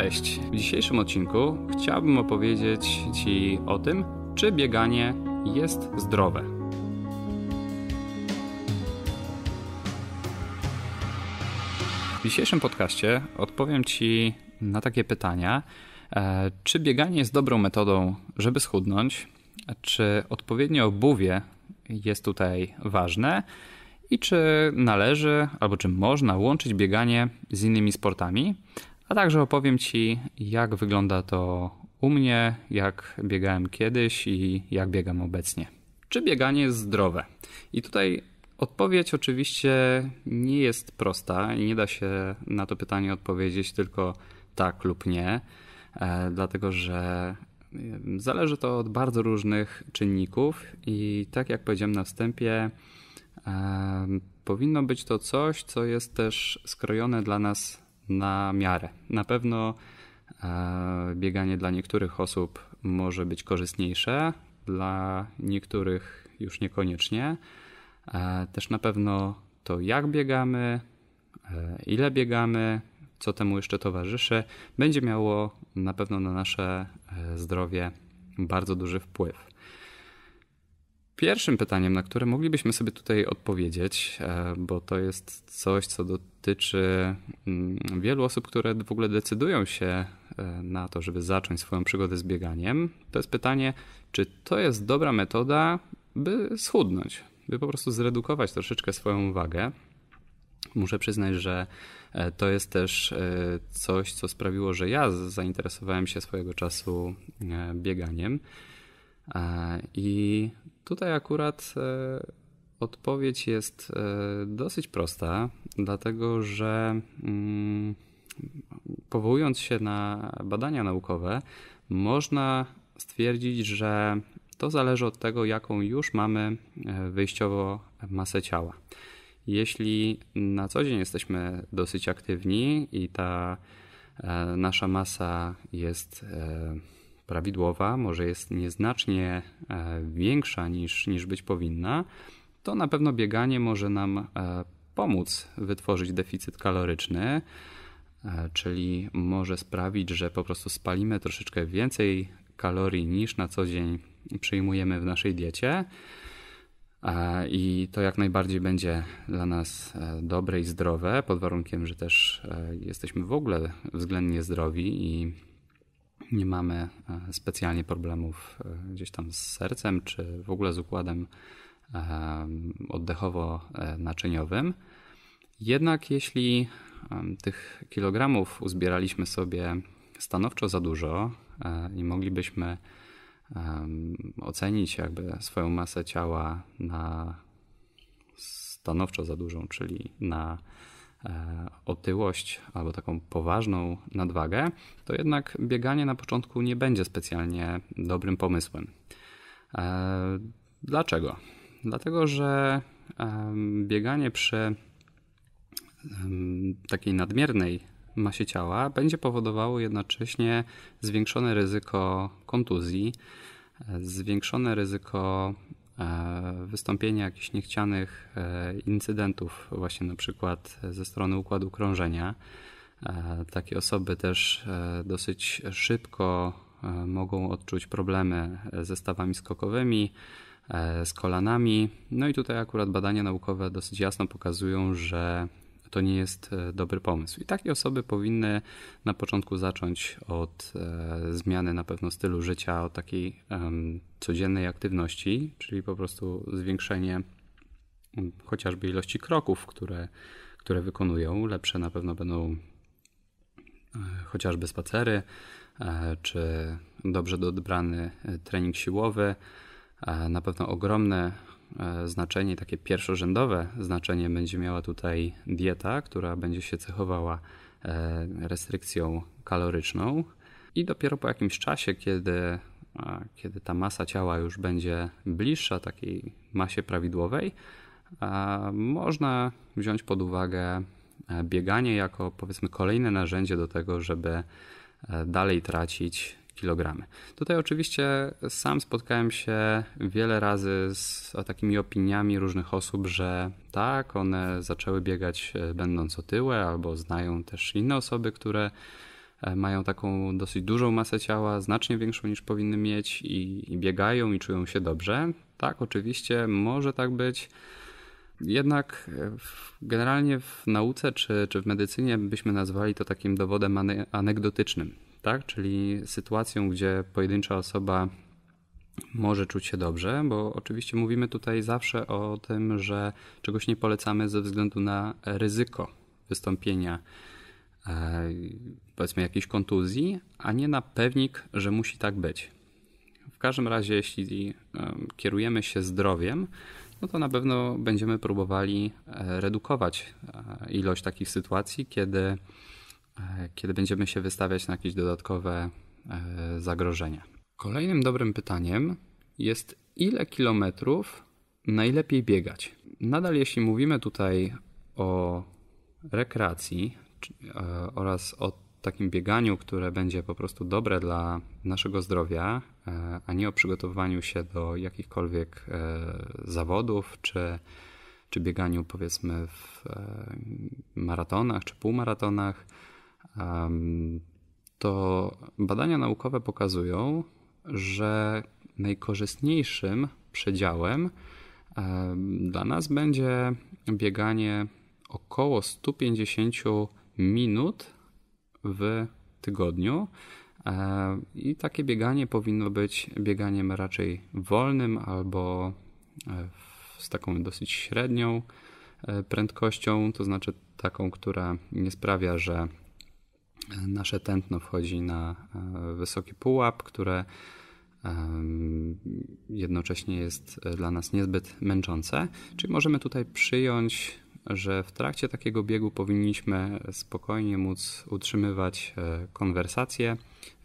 Cześć! W dzisiejszym odcinku chciałbym opowiedzieć Ci o tym, czy bieganie jest zdrowe. W dzisiejszym podcaście odpowiem Ci na takie pytania, e, czy bieganie jest dobrą metodą, żeby schudnąć, czy odpowiednie obuwie jest tutaj ważne i czy należy albo czy można łączyć bieganie z innymi sportami, a także opowiem Ci, jak wygląda to u mnie, jak biegałem kiedyś i jak biegam obecnie. Czy bieganie jest zdrowe? I tutaj odpowiedź oczywiście nie jest prosta i nie da się na to pytanie odpowiedzieć tylko tak lub nie, e, dlatego że zależy to od bardzo różnych czynników i tak jak powiedziałem na wstępie, e, powinno być to coś, co jest też skrojone dla nas na miarę. Na pewno e, bieganie dla niektórych osób może być korzystniejsze, dla niektórych już niekoniecznie. E, też na pewno to, jak biegamy, e, ile biegamy, co temu jeszcze towarzyszy, będzie miało na pewno na nasze zdrowie bardzo duży wpływ. Pierwszym pytaniem, na które moglibyśmy sobie tutaj odpowiedzieć, e, bo to jest coś, co dotyczy mm, wielu osób, które w ogóle decydują się e, na to, żeby zacząć swoją przygodę z bieganiem, to jest pytanie, czy to jest dobra metoda, by schudnąć, by po prostu zredukować troszeczkę swoją wagę. Muszę przyznać, że e, to jest też coś, co sprawiło, że ja zainteresowałem się swojego czasu bieganiem. I Tutaj akurat e, odpowiedź jest e, dosyć prosta, dlatego że mm, powołując się na badania naukowe, można stwierdzić, że to zależy od tego, jaką już mamy e, wyjściowo masę ciała. Jeśli na co dzień jesteśmy dosyć aktywni i ta nasza masa jest prawidłowa, może jest nieznacznie e, większa niż, niż być powinna, to na pewno bieganie może nam e, pomóc wytworzyć deficyt kaloryczny, e, czyli może sprawić, że po prostu spalimy troszeczkę więcej kalorii niż na co dzień przyjmujemy w naszej diecie. I to jak najbardziej będzie dla nas dobre i zdrowe, pod warunkiem, że też jesteśmy w ogóle względnie zdrowi i nie mamy e, specjalnie problemów e, gdzieś tam z sercem, czy w ogóle z układem e, oddechowo-naczyniowym. Jednak jeśli tych kilogramów uzbieraliśmy sobie stanowczo za dużo i moglibyśmy ocenić jakby swoją masę ciała na stanowczo za dużą, czyli na E, otyłość albo taką poważną nadwagę, to jednak bieganie na początku nie będzie specjalnie dobrym pomysłem. E, dlaczego? Dlatego, że e, bieganie przy takiej nadmiernej masie ciała będzie powodowało jednocześnie zwiększone ryzyko kontuzji, zwiększone ryzyko E, wystąpienie jakichś niechcianych e, incydentów, właśnie na przykład ze strony układu krążenia. E, takie osoby też dosyć szybko mogą odczuć problemy ze stawami skokowymi, z kolanami. No i tutaj akurat badania naukowe dosyć jasno pokazują, że to nie jest e, dobry pomysł. I takie osoby powinny na początku zacząć od e, zmiany na pewno stylu życia, od takiej codziennej aktywności, czyli po prostu zwiększenie chociażby ilości kroków, które, które wykonują. Lepsze na pewno będą e, chociażby spacery, czy dobrze dobrany trening siłowy. Na pewno ogromne E, znaczenie, takie pierwszorzędowe znaczenie będzie miała tutaj dieta, która będzie się cechowała e, restrykcją kaloryczną. I dopiero po jakimś czasie, kiedy, kiedy ta masa ciała już będzie bliższa takiej masie prawidłowej, można wziąć pod uwagę e, bieganie jako powiedzmy kolejne narzędzie do tego, żeby dalej tracić Tutaj oczywiście sam spotkałem się wiele razy z takimi opiniami różnych osób, że tak, one zaczęły biegać e, będąc otyłe, albo znają też inne osoby, które e, mają taką dosyć dużą masę ciała, znacznie większą niż powinny mieć i, i biegają i czują się dobrze. Tak, oczywiście może tak być. Jednak e, generalnie w nauce czy, czy w medycynie byśmy nazwali to takim dowodem anegdotycznym tak? czyli sytuacją, gdzie pojedyncza osoba może czuć się dobrze, bo oczywiście mówimy tutaj zawsze o tym, że czegoś nie polecamy ze względu na ryzyko wystąpienia e, powiedzmy jakiejś kontuzji, a nie na pewnik, że musi tak być. W każdym razie, jeśli e, kierujemy się zdrowiem, no to na pewno będziemy próbowali e, redukować ilość takich sytuacji, kiedy E, kiedy będziemy się wystawiać na jakieś dodatkowe e, zagrożenia. Kolejnym dobrym pytaniem jest, ile kilometrów najlepiej biegać? Nadal, jeśli mówimy tutaj o rekreacji e, oraz o takim bieganiu, które będzie po prostu dobre dla naszego zdrowia, a nie o przygotowywaniu się do jakichkolwiek zawodów czy, czy bieganiu powiedzmy w maratonach czy półmaratonach, to badania naukowe pokazują, że najkorzystniejszym przedziałem dla nas będzie bieganie około 150 minut w tygodniu. I takie bieganie powinno być bieganiem raczej wolnym albo e, z taką dosyć średnią e, prędkością, to znaczy taką, która nie sprawia, że nasze tętno wchodzi na e, wysoki pułap, które jednocześnie jest dla nas niezbyt męczące. Czyli możemy tutaj przyjąć, że w trakcie takiego biegu powinniśmy spokojnie móc utrzymywać e, konwersację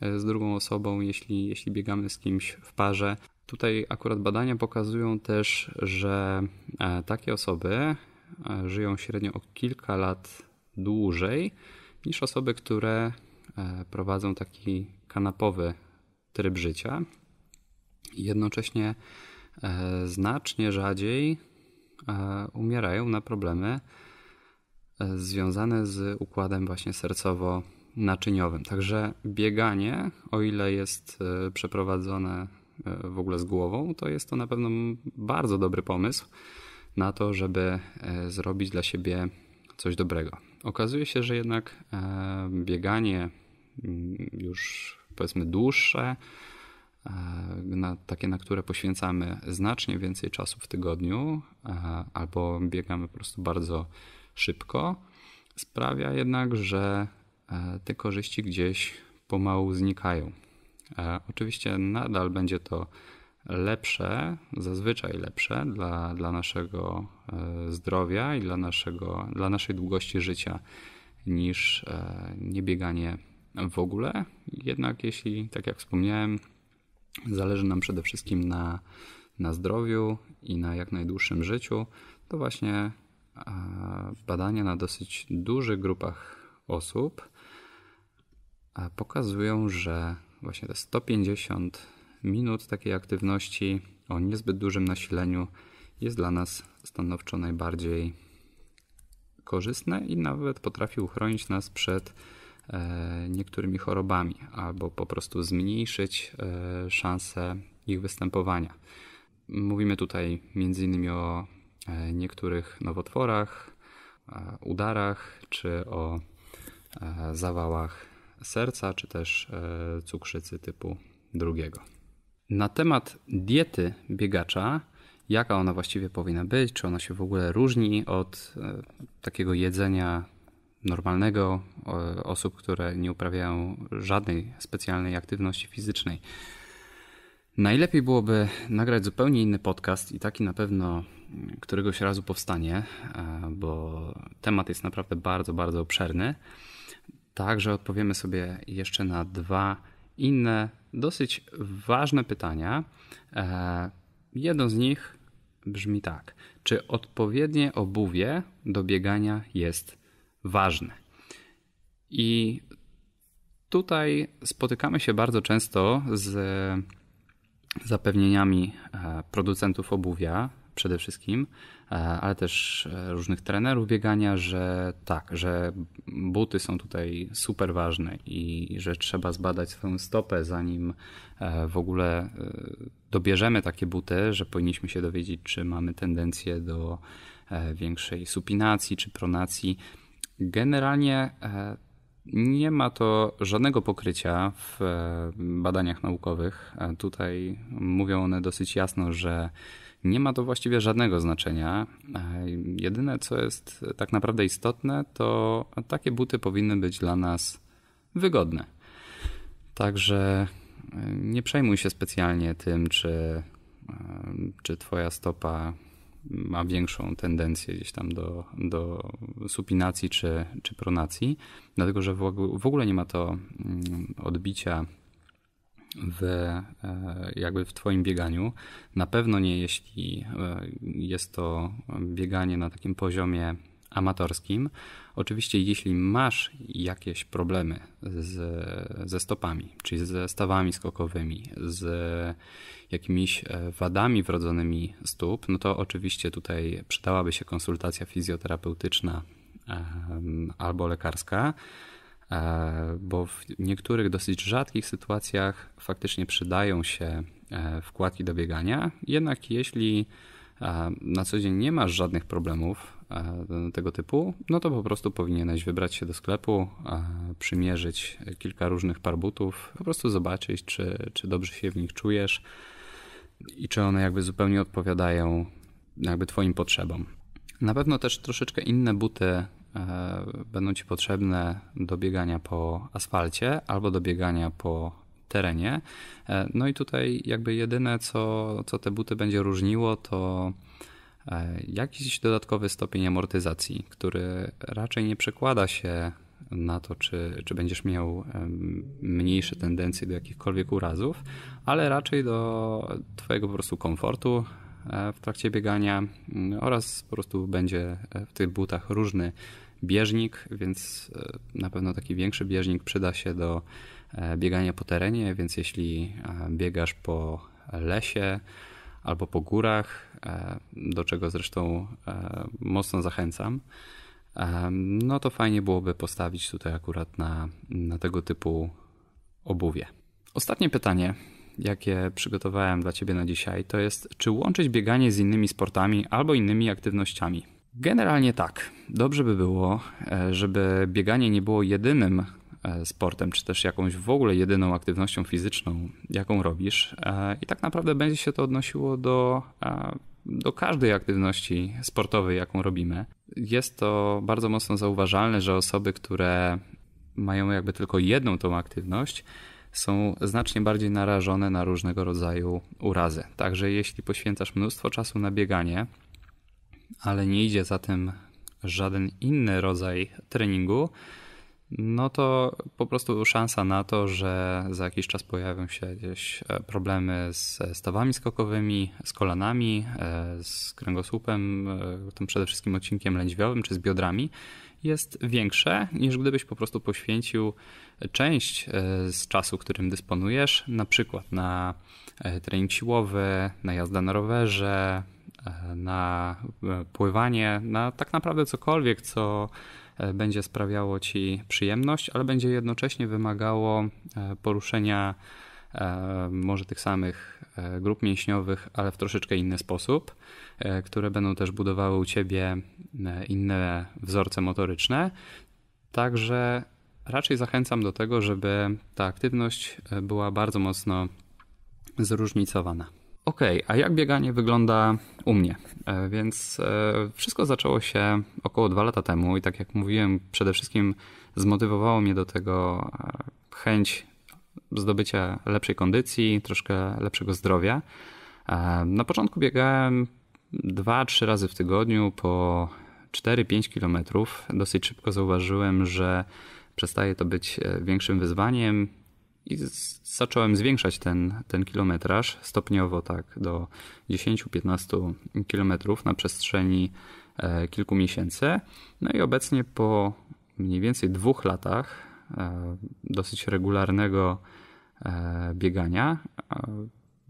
e, z drugą osobą, jeśli, jeśli biegamy z kimś w parze. Tutaj akurat badania pokazują też, że takie osoby żyją średnio o kilka lat dłużej niż osoby, które e, prowadzą taki kanapowy tryb życia i jednocześnie e, znacznie rzadziej e, umierają na problemy związane z układem właśnie sercowo-naczyniowym. Także bieganie, o ile jest przeprowadzone w ogóle z głową, to jest to na pewno bardzo dobry pomysł na to, żeby zrobić dla siebie coś dobrego. Okazuje się, że jednak e, bieganie mm, już powiedzmy dłuższe, e, na, takie, na które poświęcamy znacznie więcej czasu w tygodniu, e, albo biegamy po prostu bardzo szybko, sprawia jednak, że te korzyści gdzieś pomału znikają. Oczywiście nadal będzie to lepsze, zazwyczaj lepsze dla, dla naszego e, zdrowia i dla, naszego, dla naszej długości życia niż e, niebieganie w ogóle. Jednak jeśli, tak jak wspomniałem, zależy nam przede wszystkim na, na zdrowiu i na jak najdłuższym życiu, to właśnie e, badania na dosyć dużych grupach osób pokazują, że właśnie te 150 minut takiej aktywności o niezbyt dużym nasileniu jest dla nas stanowczo najbardziej korzystne i nawet potrafi uchronić nas przed e, niektórymi chorobami albo po prostu zmniejszyć e, szanse ich występowania. Mówimy tutaj m.in. o e, niektórych nowotworach, udarach czy o zawałach serca, czy też cukrzycy typu drugiego. Na temat diety biegacza, jaka ona właściwie powinna być, czy ona się w ogóle różni od e, takiego jedzenia normalnego e, osób, które nie uprawiają żadnej specjalnej aktywności fizycznej. Najlepiej byłoby nagrać zupełnie inny podcast i taki na pewno któregoś razu powstanie, e, bo temat jest naprawdę bardzo, bardzo obszerny. Także odpowiemy sobie jeszcze na dwa inne dosyć ważne pytania. E, jedno z nich brzmi tak: czy odpowiednie obuwie do biegania jest ważne? I tutaj spotykamy się bardzo często z zapewnieniami e, producentów obuwia, przede wszystkim, e, ale też e, różnych trenerów biegania, że tak, że buty są tutaj super ważne i że trzeba zbadać swoją stopę, zanim e, w ogóle dobierzemy takie buty, że powinniśmy się dowiedzieć, czy mamy tendencję do większej supinacji czy pronacji. Generalnie nie ma to żadnego pokrycia w e, badaniach naukowych. E, tutaj mówią one dosyć jasno, że nie ma to właściwie żadnego znaczenia. E, jedyne, co jest tak naprawdę istotne, to takie buty powinny być dla nas wygodne. Także nie przejmuj się specjalnie tym, czy, czy Twoja stopa ma większą tendencję gdzieś tam do, do supinacji czy, czy pronacji, dlatego że w ogóle nie ma to mm, odbicia w, e, jakby w Twoim bieganiu. Na pewno nie, jeśli e, jest to bieganie na takim poziomie amatorskim. Oczywiście, jeśli masz jakieś problemy z, ze stopami, czyli ze stawami skokowymi, z jakimiś e, wadami wrodzonymi stóp, no to oczywiście tutaj przydałaby się konsultacja fizjoterapeutyczna albo lekarska e, bo w niektórych dosyć rzadkich sytuacjach faktycznie przydają się e, wkładki do biegania. Jednak jeśli na co dzień nie masz żadnych problemów E, tego typu, no to po prostu powinieneś wybrać się do sklepu, e, przymierzyć kilka różnych par butów, po prostu zobaczyć, czy, czy dobrze się w nich czujesz i czy one jakby zupełnie odpowiadają jakby twoim potrzebom. Na pewno też troszeczkę inne buty e, będą ci potrzebne do biegania po asfalcie albo do biegania po terenie. No i tutaj jakby jedyne, co, co te buty będzie różniło, to E, jakiś dodatkowy stopień amortyzacji, który raczej nie przekłada się na to, czy, czy będziesz miał mniejsze tendencje do jakichkolwiek urazów, ale raczej do Twojego po prostu komfortu e, w trakcie biegania mm, oraz po prostu będzie e, w tych butach różny bieżnik, więc na pewno taki większy bieżnik przyda się do biegania po terenie, więc jeśli biegasz po lesie, albo po górach, e, do czego zresztą e, mocno zachęcam, e, no to fajnie byłoby postawić tutaj akurat na, na tego typu obuwie. Ostatnie pytanie, jakie przygotowałem dla Ciebie na dzisiaj, to jest, czy łączyć bieganie z innymi sportami albo innymi aktywnościami? Generalnie tak. Dobrze by było, żeby bieganie nie było jedynym E, sportem, czy też jakąś w ogóle jedyną aktywnością fizyczną, jaką robisz. E, I tak naprawdę będzie się to odnosiło do, e, do każdej aktywności sportowej, jaką robimy. Jest to bardzo mocno zauważalne, że osoby, które mają jakby tylko jedną tą aktywność, są znacznie bardziej narażone na różnego rodzaju urazy. Także jeśli poświęcasz mnóstwo czasu na bieganie, ale nie idzie za tym żaden inny rodzaj treningu, no to po prostu szansa na to, że za jakiś czas pojawią się gdzieś e, problemy z e, stawami skokowymi, z kolanami, e, z kręgosłupem, tym przede wszystkim odcinkiem lędźwiowym czy z biodrami, jest większe niż gdybyś po prostu poświęcił część z czasu, którym dysponujesz, na przykład na trening siłowy, na jazdę na rowerze, na pływanie, na tak naprawdę cokolwiek, co E, będzie sprawiało ci przyjemność, ale będzie jednocześnie wymagało e, poruszenia e, może tych samych grup mięśniowych, ale w troszeczkę inny sposób, które będą też budowały u ciebie inne wzorce motoryczne. Także raczej zachęcam do tego, żeby ta aktywność była bardzo mocno zróżnicowana. Okej, okay, a jak bieganie wygląda u mnie? E, więc e, wszystko zaczęło się około dwa lata temu i tak jak mówiłem, przede wszystkim zmotywowało mnie do tego e, chęć zdobycia lepszej kondycji, troszkę lepszego zdrowia. Na początku biegałem 2-3 razy w tygodniu po 4-5 kilometrów. Dosyć szybko zauważyłem, że przestaje to być większym wyzwaniem i zacząłem zwiększać ten, ten kilometraż stopniowo tak do 10-15 kilometrów na przestrzeni e, kilku miesięcy. No i obecnie po mniej więcej dwóch latach e, dosyć regularnego e, biegania e,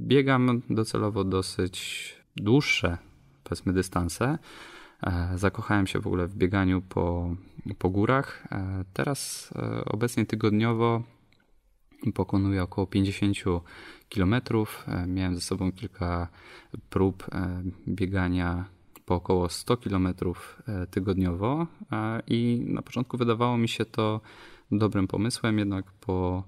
biegam docelowo dosyć dłuższe powiedzmy dystanse. E, zakochałem się w ogóle w bieganiu po, po górach. E, teraz obecnie tygodniowo pokonuje około 50 km. E, miałem ze sobą kilka prób e, biegania po około 100 km e, tygodniowo i na początku wydawało mi się to dobrym pomysłem, jednak po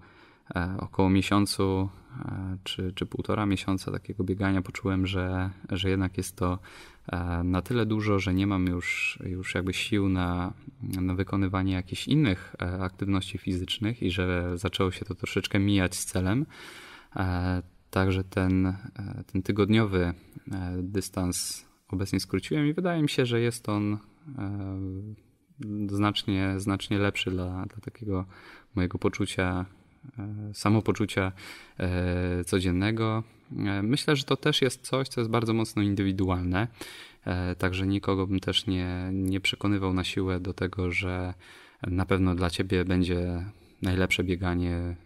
E, około miesiącu e, czy, czy półtora miesiąca takiego biegania poczułem, że, że jednak jest to e, na tyle dużo, że nie mam już, już jakby sił na, na wykonywanie jakichś innych aktywności fizycznych i że zaczęło się to troszeczkę mijać z celem. Także ten, ten tygodniowy dystans obecnie skróciłem i wydaje mi się, że jest on znacznie, znacznie lepszy dla, dla takiego mojego poczucia E, samopoczucia e, codziennego. E, myślę, że to też jest coś, co jest bardzo mocno indywidualne, także nikogo bym też nie, nie przekonywał na siłę do tego, że na pewno dla ciebie będzie najlepsze bieganie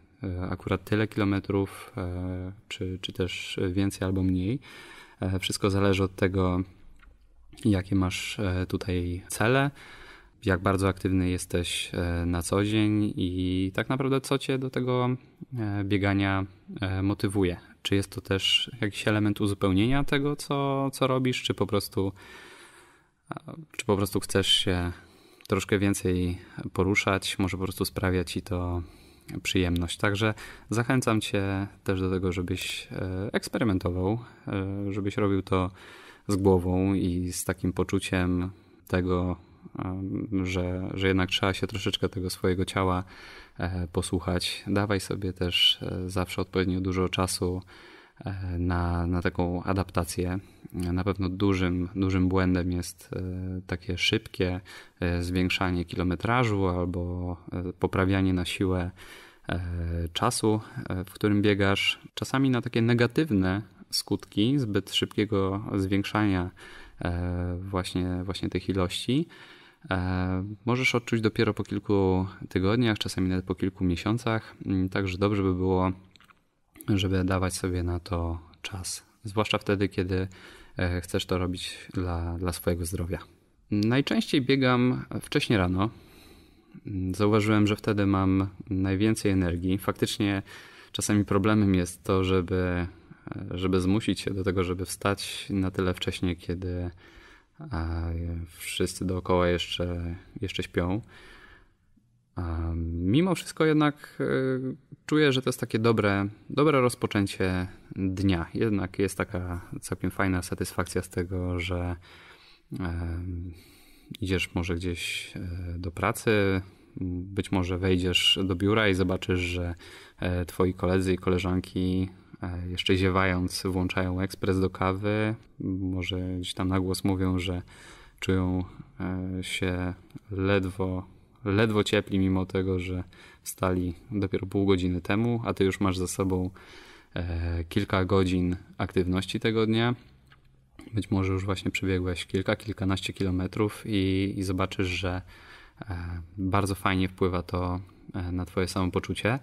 akurat tyle kilometrów, czy, czy też więcej albo mniej. Wszystko zależy od tego, jakie masz tutaj cele jak bardzo aktywny jesteś e, na co dzień i tak naprawdę co cię do tego e, biegania e, motywuje. Czy jest to też jakiś element uzupełnienia tego, co, co robisz, czy po prostu czy po prostu chcesz się troszkę więcej poruszać, może po prostu sprawia ci to przyjemność. Także zachęcam cię też do tego, żebyś eksperymentował, żebyś robił to z głową i z takim poczuciem tego, że, że jednak trzeba się troszeczkę tego swojego ciała e, posłuchać. Dawaj sobie też e, zawsze odpowiednio dużo czasu e, na, na taką adaptację. Na pewno dużym, dużym błędem jest takie szybkie zwiększanie kilometrażu albo poprawianie na siłę czasu, w którym biegasz. Czasami na takie negatywne skutki zbyt szybkiego zwiększania właśnie, właśnie tych ilości E, możesz odczuć dopiero po kilku tygodniach, czasami nawet po kilku miesiącach, mm, także dobrze by było, żeby dawać sobie na to czas, zwłaszcza wtedy, kiedy e, chcesz to robić dla, dla swojego zdrowia. Najczęściej biegam wcześnie rano. Mm, zauważyłem, że wtedy mam najwięcej energii. Faktycznie czasami problemem jest to, żeby, e, żeby zmusić się do tego, żeby wstać na tyle wcześnie, kiedy, a wszyscy dookoła jeszcze, jeszcze śpią. A mimo wszystko jednak e, czuję, że to jest takie dobre, dobre rozpoczęcie dnia. Jednak jest taka całkiem fajna satysfakcja z tego, że e, idziesz może gdzieś e, do pracy, być może wejdziesz do biura i zobaczysz, że twoi koledzy i koleżanki E, jeszcze ziewając włączają ekspres do kawy, może gdzieś tam na głos mówią, że czują e, się ledwo, ledwo ciepli, mimo tego, że stali dopiero pół godziny temu, a ty już masz za sobą e, kilka godzin aktywności tego dnia. Być może już właśnie przebiegłeś kilka, kilkanaście kilometrów i, i zobaczysz, że bardzo fajnie wpływa to na Twoje samopoczucie.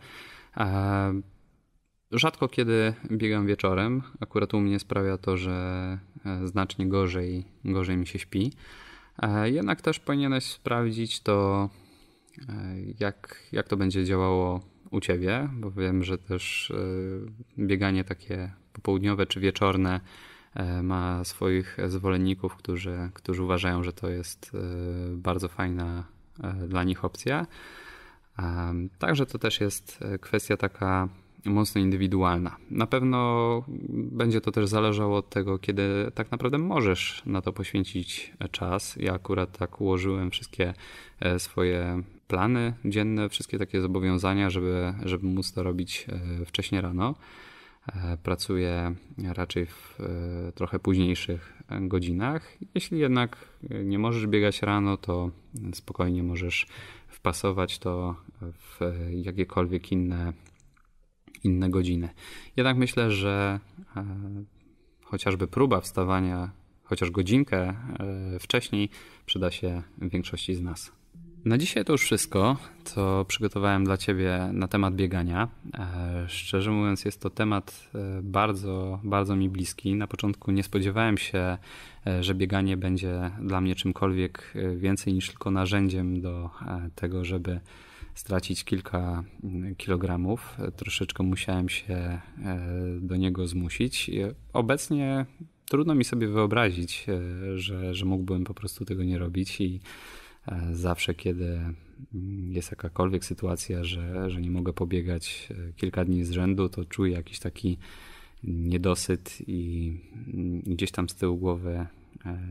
Rzadko kiedy biegam wieczorem. Akurat u mnie sprawia to, że e, znacznie gorzej, gorzej mi się śpi. E, jednak też powinieneś sprawdzić to, e, jak, jak to będzie działało u ciebie, bo wiem, że też bieganie takie popołudniowe czy wieczorne ma swoich zwolenników, którzy, którzy uważają, że to jest bardzo fajna dla nich opcja. Także to też jest kwestia taka mocno indywidualna. Na pewno będzie to też zależało od tego, kiedy tak naprawdę możesz na to poświęcić czas. Ja akurat tak ułożyłem wszystkie e, swoje plany dzienne, wszystkie takie zobowiązania, żeby, żeby móc to robić e, wcześniej rano. E, pracuję raczej w trochę późniejszych godzinach. Jeśli jednak nie możesz biegać rano, to spokojnie możesz wpasować to w jakiekolwiek inne inne godziny. Jednak myślę, że e, chociażby próba wstawania chociaż godzinkę e, wcześniej przyda się większości z nas. Na dzisiaj to już wszystko, co przygotowałem dla Ciebie na temat biegania. E, szczerze mówiąc, jest to temat bardzo, bardzo mi bliski. Na początku nie spodziewałem się, że bieganie będzie dla mnie czymkolwiek więcej niż tylko narzędziem do tego, żeby stracić kilka mm, kilogramów. Troszeczkę musiałem się e, do niego zmusić. Obecnie trudno mi sobie wyobrazić, e, że, że mógłbym po prostu tego nie robić i e, zawsze, kiedy mm, jest jakakolwiek sytuacja, że, że nie mogę pobiegać kilka dni z rzędu, to czuję jakiś taki niedosyt i mm, gdzieś tam z tyłu głowy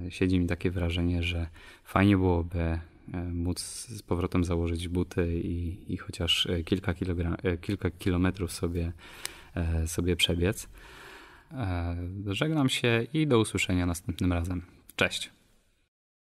siedzi mi takie wrażenie, że fajnie byłoby E, móc z powrotem założyć buty i, i chociaż e, kilka, kilogram- e, kilka kilometrów sobie, sobie przebiec. Żegnam się i do usłyszenia następnym razem. Cześć!